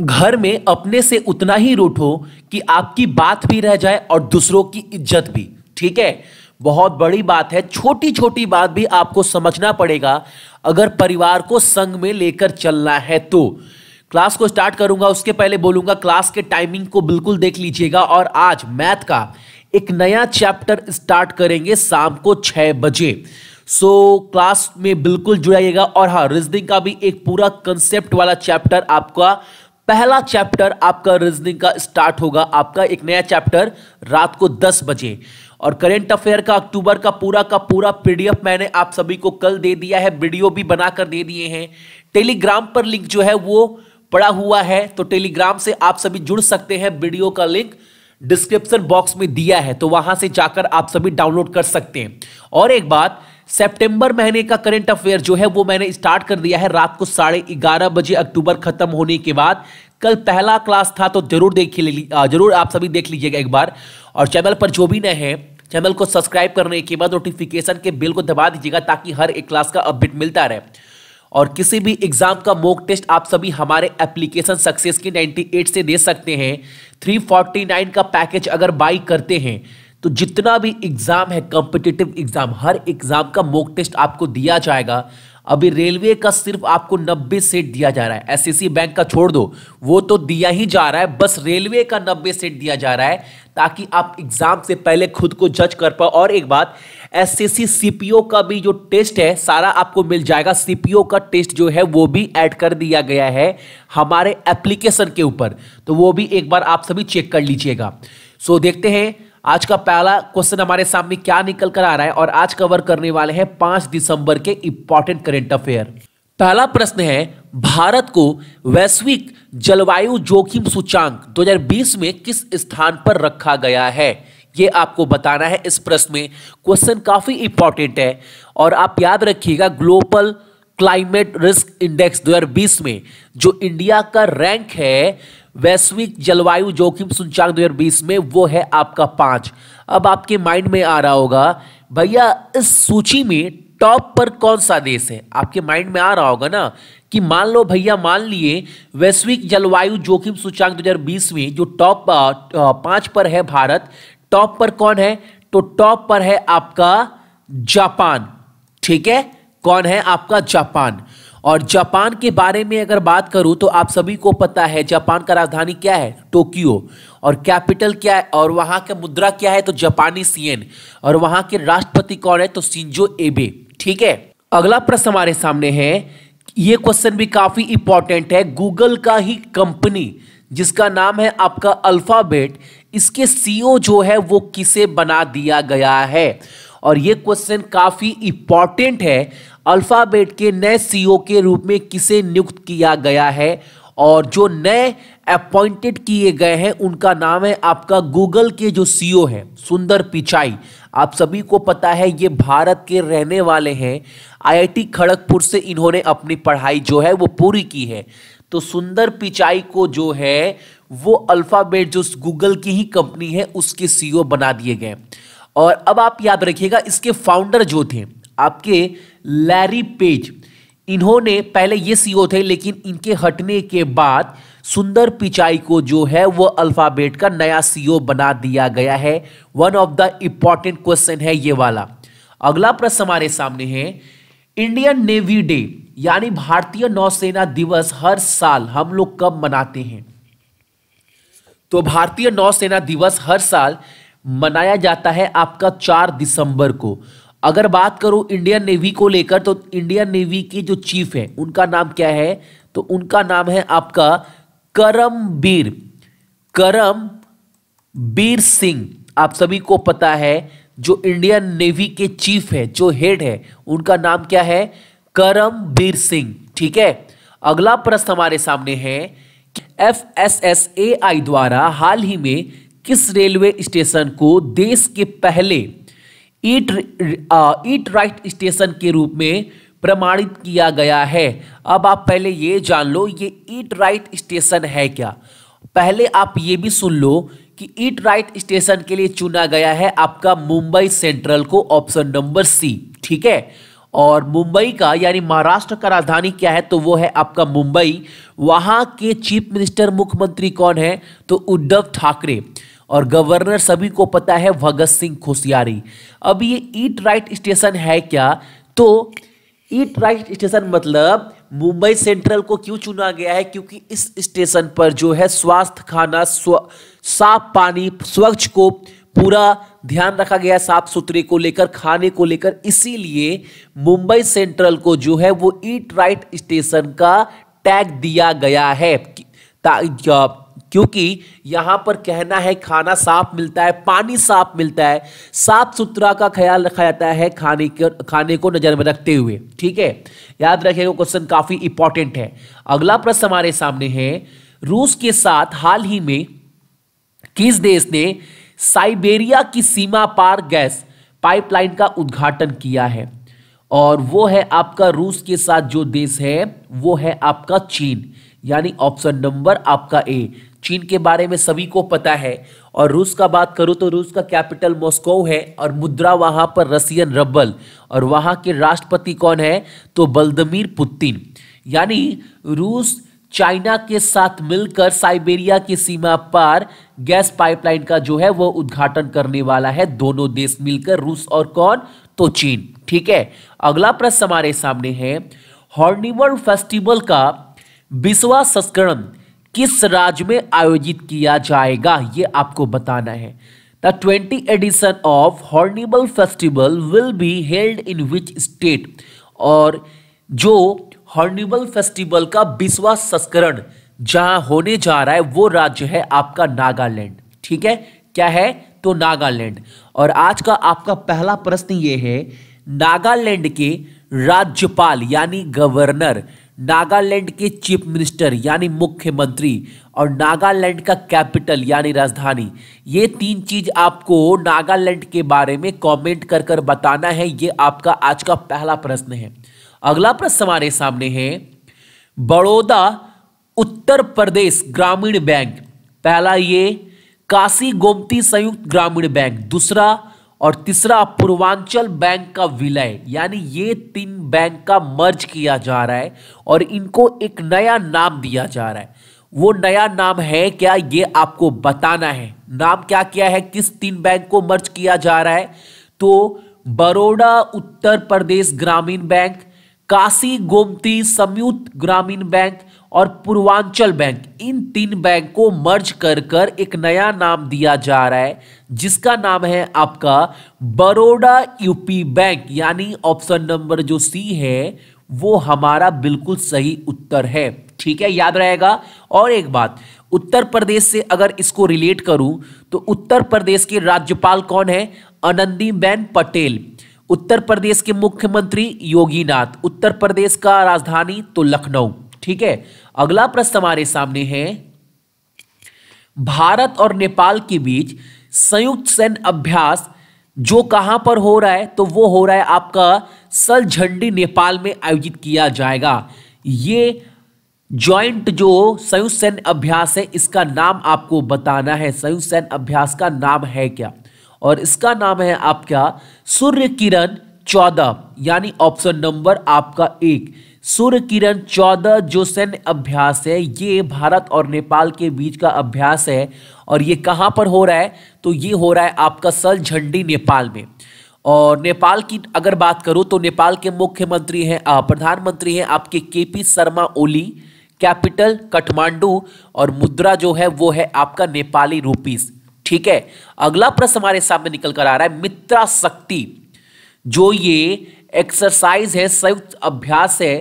घर में अपने से उतना ही रूठो कि आपकी बात भी रह जाए और दूसरों की इज्जत भी ठीक है बहुत बड़ी बात है छोटी छोटी बात भी आपको समझना पड़ेगा अगर परिवार को संग में लेकर चलना है तो क्लास को स्टार्ट करूंगा उसके पहले बोलूंगा क्लास के टाइमिंग को बिल्कुल देख लीजिएगा और आज मैथ का एक नया चैप्टर स्टार्ट करेंगे शाम को छः बजे सो so, क्लास में बिल्कुल जुड़ाइएगा और हाँ रिजनिंग का भी एक पूरा कंसेप्ट वाला चैप्टर आपका पहला चैप्टर आपका रीजनिंग का स्टार्ट होगा आपका एक नया चैप्टर रात को दस बजे और करेंट अफेयर का अक्टूबर का पूरा का पूरा पीडीएफ मैंने आप सभी को कल दे दिया है वीडियो भी बनाकर दे दिए हैं टेलीग्राम पर लिंक जो है वो पड़ा हुआ है तो टेलीग्राम से आप सभी जुड़ सकते हैं वीडियो का लिंक डिस्क्रिप्शन बॉक्स में दिया है तो वहां से जाकर आप सभी डाउनलोड कर सकते हैं और एक बात सितंबर महीने का करंट अफेयर जो है वो मैंने स्टार्ट कर दिया है रात को साढ़े ग्यारह बजे अक्टूबर खत्म होने के बाद कल पहला क्लास था तो जरूर देख जरूर आप सभी देख लीजिएगा एक बार और चैनल पर जो भी नए हैं चैनल को सब्सक्राइब करने के बाद नोटिफिकेशन के बिल को दबा दीजिएगा ताकि हर एक क्लास का अपडेट मिलता रहे और किसी भी एग्जाम का मोक टेस्ट आप सभी हमारे एप्लीकेशन सक्सेस की 98 से दे सकते हैं 349 का पैकेज अगर बाई करते हैं तो जितना भी एग्ज़ाम है कॉम्पिटिटिव एग्ज़ाम हर एग्ज़ाम का मोक टेस्ट आपको दिया जाएगा अभी रेलवे का सिर्फ आपको 90 सेट दिया जा रहा है एस बैंक का छोड़ दो वो तो दिया ही जा रहा है बस रेलवे का 90 सेट दिया जा रहा है ताकि आप एग्ज़ाम से पहले खुद को जज कर पाओ और एक बात एस सीपीओ का भी जो टेस्ट है सारा आपको मिल जाएगा सीपीओ का टेस्ट जो है वो भी ऐड कर दिया गया है हमारे एप्लीकेशन के ऊपर तो वो भी एक बार आप सभी चेक कर लीजिएगा सो देखते हैं आज का पहला क्वेश्चन हमारे सामने क्या निकल कर आ रहा है और आज कवर करने वाले हैं पांच दिसंबर के इंपॉर्टेंट करेंट अफेयर पहला प्रश्न है भारत को वैश्विक जलवायु जोखिम सूचांक 2020 में किस स्थान पर रखा गया है ये आपको बताना है इस प्रश्न में क्वेश्चन काफ़ी इंपॉर्टेंट है और आप याद रखिएगा ग्लोबल क्लाइमेट रिस्क इंडेक्स 2020 में जो इंडिया का रैंक है वैश्विक जलवायु जोखिम सूचकांक 2020 में वो है आपका पांच अब आपके माइंड में आ रहा होगा भैया इस सूची में टॉप पर कौन सा देश है आपके माइंड में आ रहा होगा ना कि मान लो भैया मान लिए वैश्विक जलवायु जोखिम सूचांक 2020 में जो टॉप पांच पर है भारत टॉप पर कौन है तो टॉप पर है आपका जापान ठीक है कौन है आपका जापान और जापान के बारे में अगर बात करूं तो आप सभी को पता है जापान का राजधानी क्या है टोक्यो और कैपिटल क्या है और वहां का मुद्रा क्या है तो जापानी सीएन और वहां के राष्ट्रपति कौन है तो सिंजो एबे ठीक है अगला प्रश्न हमारे सामने है ये क्वेश्चन भी काफी इंपॉर्टेंट है गूगल का ही कंपनी जिसका नाम है आपका अल्फाबेट इसके सीईओ e जो है वो किसे बना दिया गया है और ये क्वेश्चन काफ़ी इंपॉर्टेंट है अल्फ़ाबेट के नए सीईओ e के रूप में किसे नियुक्त किया गया है और जो नए अपॉइंटेड किए गए हैं उनका नाम है आपका गूगल के जो सीईओ e हैं सुंदर पिचाई आप सभी को पता है ये भारत के रहने वाले हैं आईआईटी खड़गपुर से इन्होंने अपनी पढ़ाई जो है वो पूरी की है तो सुंदर पिचाई को जो है वो अल्फ़ाबेट जो गूगल की ही कंपनी है उसके सीईओ e बना दिए गए और अब आप याद रखिएगा इसके फाउंडर जो थे आपके लैरी पेज इन्होंने पहले ये सीईओ e थे लेकिन इनके हटने के बाद सुंदर पिचाई को जो है वो अल्फ़ाबेट का नया सीईओ e बना दिया गया है one of the important question है ये वाला अगला प्रश्न हमारे सामने है इंडियन नेवी डे यानी भारतीय नौसेना दिवस हर साल हम लोग कब मनाते हैं तो भारतीय नौसेना दिवस हर साल मनाया जाता है आपका चार दिसंबर को अगर बात करो इंडियन नेवी को लेकर तो इंडियन नेवी की जो चीफ है उनका नाम क्या है तो उनका नाम है आपका करमबीर करम बीर सिंह आप सभी को पता है जो इंडियन नेवी के चीफ है जो हेड है उनका नाम क्या है करम बीर सिंह ठीक है अगला प्रश्न हमारे सामने है F S S A I द्वारा हाल ही में किस रेलवे स्टेशन को देश के पहले ईट ईट राइट स्टेशन के रूप में प्रमाणित किया गया है अब आप पहले ये जान लो ये ईट राइट स्टेशन है क्या पहले आप ये भी सुन लो कि ईट राइट स्टेशन के लिए चुना गया है आपका मुंबई सेंट्रल को ऑप्शन नंबर सी ठीक है और मुंबई का यानी महाराष्ट्र का राजधानी क्या है तो वो है आपका मुंबई वहाँ के चीफ मिनिस्टर मुख्यमंत्री कौन है तो उद्धव ठाकरे और गवर्नर सभी को पता है भगत सिंह खुशियारी अब ये ईट राइट स्टेशन है क्या तो ईट राइट स्टेशन मतलब मुंबई सेंट्रल को क्यों चुना गया है क्योंकि इस स्टेशन पर जो है स्वास्थ्य खाना स्व साफ पानी स्वच्छ को पूरा ध्यान रखा गया साफ सुथरे को लेकर खाने को लेकर इसीलिए मुंबई सेंट्रल को जो है वो ईट राइट स्टेशन का टैग दिया गया है क्योंकि यहां पर कहना है खाना साफ मिलता है पानी साफ मिलता है साफ सुथरा का ख्याल रखा जाता है खाने के खाने को नज़र में रखते हुए ठीक है याद रखेगा क्वेश्चन काफ़ी इंपॉर्टेंट है अगला प्रश्न हमारे सामने है रूस के साथ हाल ही में किस देश ने साइबेरिया की सीमा पार गैस पाइपलाइन का उद्घाटन किया है और वो है आपका रूस के साथ जो देश है वो है आपका चीन यानी ऑप्शन नंबर आपका ए चीन के बारे में सभी को पता है और रूस का बात करूँ तो रूस का कैपिटल मॉस्को है और मुद्रा वहाँ पर रसियन रबल और वहाँ के राष्ट्रपति कौन है तो बल्दमीर पुतिन यानी रूस चाइना के साथ मिलकर साइबेरिया की सीमा पर गैस पाइपलाइन का जो है वो उद्घाटन करने वाला है दोनों देश मिलकर रूस और कौन तो चीन ठीक है अगला प्रश्न हमारे सामने है हॉर्निवल फेस्टिवल का बीसवा संस्करण किस राज्य में आयोजित किया जाएगा ये आपको बताना है the twenty edition of Hornbill festival will be held in which state और जो हॉर्निबल फेस्टिवल का विश्वास संस्करण जहाँ होने जा रहा है वो राज्य है आपका नागालैंड ठीक है क्या है तो नागालैंड और आज का आपका पहला प्रश्न ये है नागालैंड के राज्यपाल यानी गवर्नर नागालैंड के चीफ मिनिस्टर यानी मुख्यमंत्री और नागालैंड का कैपिटल यानी राजधानी ये तीन चीज आपको नागालैंड के बारे में कमेंट कर कर बताना है ये आपका आज का पहला प्रश्न है अगला प्रश्न हमारे सामने है बड़ौदा उत्तर प्रदेश ग्रामीण बैंक पहला ये काशी गोमती संयुक्त ग्रामीण बैंक दूसरा और तीसरा पूर्वांचल बैंक का विलय यानी ये तीन बैंक का मर्ज किया जा रहा है और इनको एक नया नाम दिया जा रहा है वो नया नाम है क्या ये आपको बताना है नाम क्या क्या है किस तीन बैंक को मर्ज किया जा रहा है तो बड़ोड़ा उत्तर प्रदेश ग्रामीण बैंक काशी गोमती संयुक्त ग्रामीण बैंक और पूर्वांचल बैंक इन तीन बैंक को मर्ज कर कर एक नया नाम दिया जा रहा है जिसका नाम है आपका बड़ोड़ा यूपी बैंक यानी ऑप्शन नंबर जो सी है वो हमारा बिल्कुल सही उत्तर है ठीक है याद रहेगा और एक बात उत्तर प्रदेश से अगर इसको रिलेट करूं तो उत्तर प्रदेश के राज्यपाल कौन है आनंदीबेन पटेल उत्तर प्रदेश के मुख्यमंत्री योगीनाथ उत्तर प्रदेश का राजधानी तो लखनऊ ठीक है अगला प्रश्न हमारे सामने है भारत और नेपाल के बीच संयुक्त सैन्य अभ्यास जो कहां पर हो रहा है तो वो हो रहा है आपका सल झंडी नेपाल में आयोजित किया जाएगा ये ज्वाइंट जो संयुक्त सैन्य अभ्यास है इसका नाम आपको बताना है संयुक्त सैन्य अभ्यास का नाम है क्या और इसका नाम है आपका सूर्य किरण चौदह यानी ऑप्शन नंबर आपका एक सूर्य किरण चौदह जो सैन्य अभ्यास है ये भारत और नेपाल के बीच का अभ्यास है और ये कहाँ पर हो रहा है तो ये हो रहा है आपका सल झंडी नेपाल में और नेपाल की अगर बात करूँ तो नेपाल के मुख्यमंत्री हैं प्रधानमंत्री हैं आपके K P Sharma Oli capital Kathmandu और मुद्रा जो है वो है आपका नेपाली रूपीज ठीक है अगला प्रश्न हमारे सामने निकल कर आ रहा है मित्रा शक्ति जो ये एक्सरसाइज है संयुक्त अभ्यास है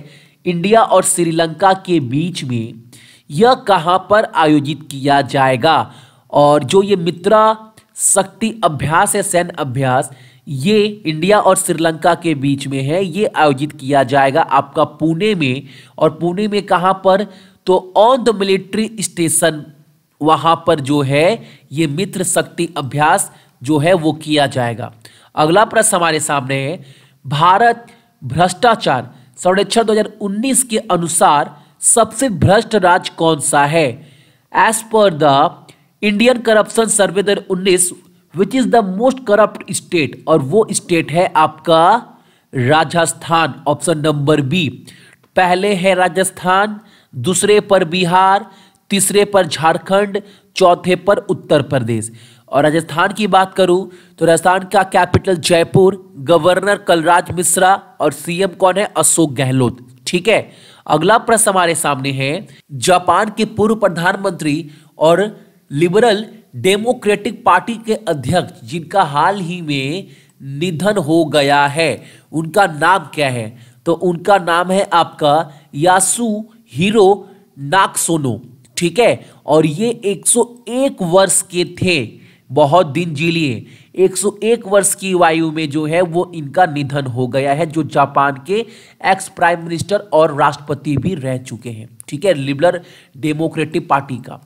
इंडिया और श्रीलंका के बीच में यह कहाँ पर आयोजित किया जाएगा और जो ये मित्रा शक्ति अभ्यास है सैन्य अभ्यास ये इंडिया और श्रीलंका के बीच में है ये आयोजित किया जाएगा आपका पुणे में और पुणे में कहाँ पर तो ऑन द मिलिट्री स्टेशन वहाँ पर जो है ये मित्र शक्ति अभ्यास जो है वो किया जाएगा अगला प्रश्न हमारे सामने है भारत भ्रष्टाचार सर्वेक्षण 2019 के अनुसार सबसे भ्रष्ट राज्य कौन सा है as per the Indian corruption survey उन्नीस which is the most corrupt state और वो स्टेट है आपका राजस्थान ऑप्शन नंबर बी पहले है राजस्थान दूसरे पर बिहार तीसरे पर झारखंड चौथे पर उत्तर प्रदेश और राजस्थान की बात करूं तो राजस्थान का कैपिटल जयपुर गवर्नर कलराज मिश्रा और सीएम कौन है अशोक गहलोत ठीक है अगला प्रश्न हमारे सामने है जापान के पूर्व प्रधानमंत्री और लिबरल डेमोक्रेटिक पार्टी के अध्यक्ष जिनका हाल ही में निधन हो गया है उनका नाम क्या है तो उनका नाम है आपका यासु हीरो नाकसोनो ठीक है और ये 101 वर्ष के थे बहुत दिन जी लिए 101 वर्ष की आयु में जो है वो इनका निधन हो गया है जो जापान के एक्स प्राइम मिनिस्टर और राष्ट्रपति भी रह चुके हैं ठीक है लिबरल डेमोक्रेटिक पार्टी का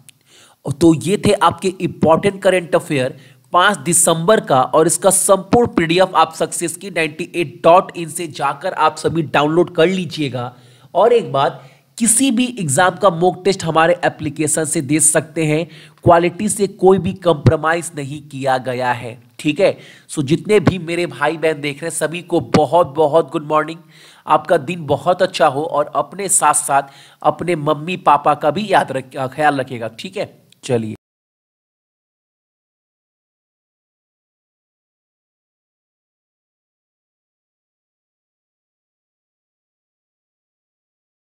तो ये थे आपके इंपॉर्टेंट करेंट अफेयर पाँच दिसंबर का और इसका संपूर्ण पीडीएफ आप सक्सेस की नाइन्टी एट डॉट इन से जाकर आप सभी डाउनलोड कर लीजिएगा और एक बात किसी भी एग्जाम का मॉक टेस्ट हमारे एप्लीकेशन से दे सकते हैं क्वालिटी से कोई भी कंप्रोमाइज नहीं किया गया है ठीक है सो जितने भी मेरे भाई बहन देख रहे हैं सभी को बहुत बहुत गुड मॉर्निंग आपका दिन बहुत अच्छा हो और अपने साथ साथ अपने मम्मी पापा का भी याद रख ख्याल रखेगा ठीक है चलिए